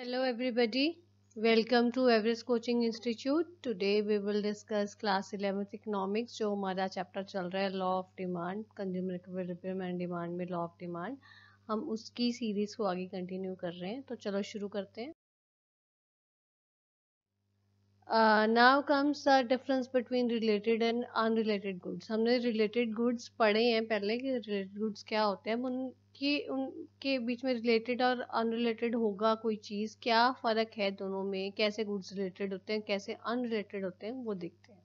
Hello everybody, welcome to Everest Coaching Institute. Today we will discuss class 11th economics जो हमारा chapter चल रहा है law of demand consumer equilibrium and demand में law of demand हम उसकी series को आगे कंटिन्यू कर रहे हैं तो चलो शुरू करते हैं uh, now comes the difference between related and unrelated goods हमने related goods पढ़े हैं पहले कि related goods क्या होते हैं उनकी उनके बीच में related और unrelated होगा कोई चीज़ क्या फ़र्क है दोनों में कैसे goods related होते हैं कैसे unrelated होते हैं वो देखते हैं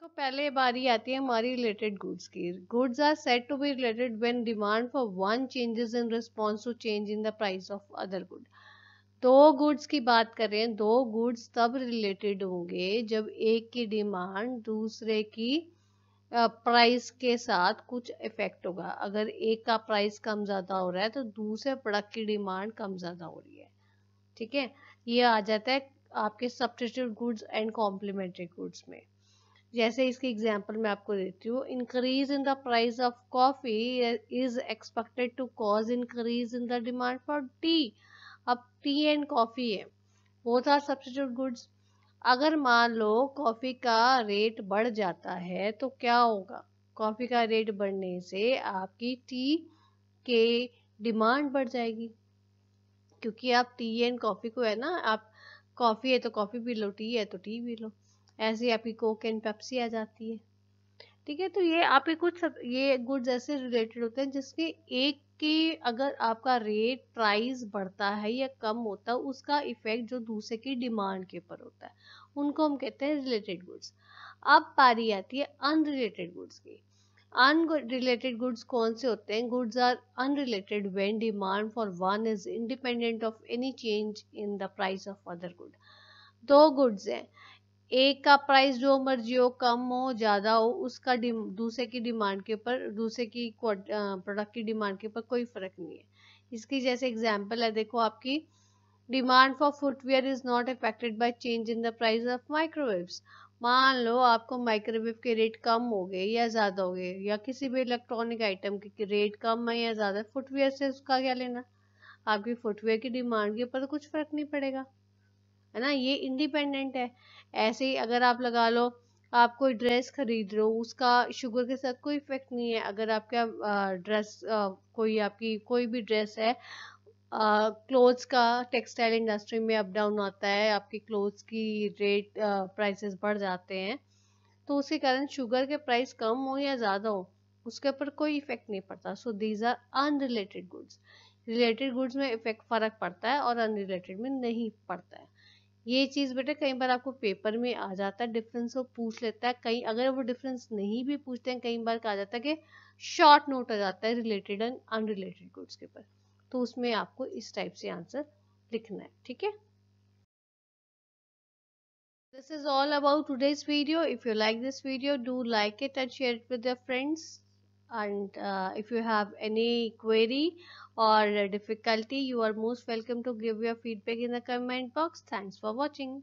तो पहले बारी आती है हमारी रिलेटेड गुड्स की goods are set to be related when demand for one changes in response to change in the price of other goods दो गुड्स की बात करें दो गुड्स तब रिलेटेड होंगे जब एक की डिमांड दूसरे की प्राइस के साथ कुछ इफेक्ट होगा अगर एक का प्राइस कम ज़्यादा हो रहा है तो दूसरे प्रोडक्ट की डिमांड कम ज़्यादा हो रही है ठीक है ये आ जाता है आपके substitute goods and complementary goods में जैसे इसकी एग्जांपल मैं आपको देती हूँ increase in the price of coffee is expected to cause increase in the demand for tea अब टी एंड कॉफ़ी है बहुत आर सब्सिट्यूट गुड्स अगर मान लो कॉफ़ी का रेट बढ़ जाता है तो क्या होगा कॉफ़ी का रेट बढ़ने से आपकी टी के डिमांड बढ़ जाएगी क्योंकि आप टी एंड कॉफ़ी को है ना आप कॉफ़ी है तो कॉफ़ी पी लो टी है तो टी पी लो ऐसे आपकी कोक एंड पेप्सी आ जाती है ठीक है तो ये आपके कुछ सब ये गुड्स ऐसे रिलेटेड होते हैं जिसके एक के अगर आपका रेट प्राइस बढ़ता है या कम होता है उसका इफेक्ट जो दूसरे की डिमांड के ऊपर होता है उनको हम कहते हैं रिलेटेड गुड्स अब पारी आती है अनरिलेटेड गुड्स की अनरिलेटेड गुड्स कौन से होते हैं goods are unrelated when demand for one is independent of any change in the price of other good दो गुड्स हैं एक का प्राइस जो मर्जी हो कम हो ज़्यादा हो उसका दूसरे की डिमांड के ऊपर दूसरे की प्रोडक्ट की डिमांड के ऊपर कोई फ़र्क नहीं है इसकी जैसे एग्जांपल है देखो आपकी demand for footwear is not affected by change in the price of microwaves मान लो आपको माइक्रोवेव के रेट कम हो गए या ज़्यादा हो गए या किसी भी इलेक्ट्रॉनिक आइटम के रेट कम है या ज़्यादा फुटवेयर से उसका क्या लेना आपकी फुटवेयर की डिमांड के ऊपर तो कुछ फ़र्क नहीं पड़ेगा है ना ये इंडिपेंडेंट है ऐसे ही अगर आप लगा लो आप कोई ड्रेस खरीद रहे हो उसका शुगर के साथ कोई इफेक्ट नहीं है अगर आपका ड्रेस कोई आपकी कोई भी ड्रेस है क्लोथ्स का टेक्सटाइल इंडस्ट्री में अप डाउन आता है आपकी क्लोथ्स की रेट प्राइसेस बढ़ जाते हैं तो उसके कारण शुगर के प्राइस कम हो या ज़्यादा हो उसके ऊपर कोई इफेक्ट नहीं पड़ता so these are unrelated goods related goods में इफेक्ट फ़र्क पड़ता है और अनरिलेटेड में नहीं पड़ता है ये चीज़ बेटा कई बार आपको पेपर में आ जाता है डिफरेंस वो पूछ लेता है कई अगर वो डिफरेंस नहीं भी पूछते हैं कई बार कहा जाता है कि शॉर्ट नोट आ जाता है रिलेटेड एंड अनरिलेटेड गुड्स के ऊपर तो उसमें आपको इस टाइप से आंसर लिखना है ठीक है This is all about today's video. If you like this video, do like it and share it with your friends. and uh, if you have any query or difficulty you are most welcome to give your feedback in the comment box thanks for watching